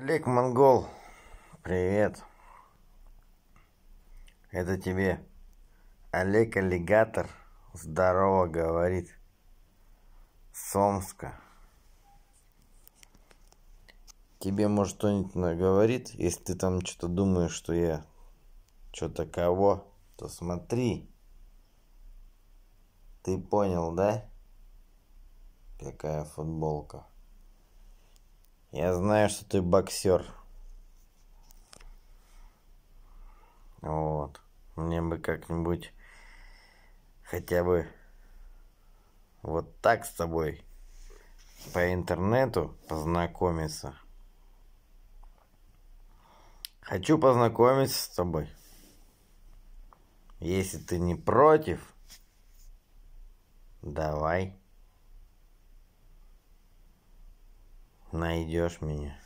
Олег Монгол, привет. Это тебе. Олег Аллигатор здорово говорит. Сомска. Тебе, может, кто-нибудь наговорит, если ты там что-то думаешь, что я что-то кого, то смотри. Ты понял, да? Какая футболка. Я знаю, что ты боксер. Вот. Мне бы как-нибудь хотя бы вот так с тобой по интернету познакомиться. Хочу познакомиться с тобой. Если ты не против, давай. найдешь меня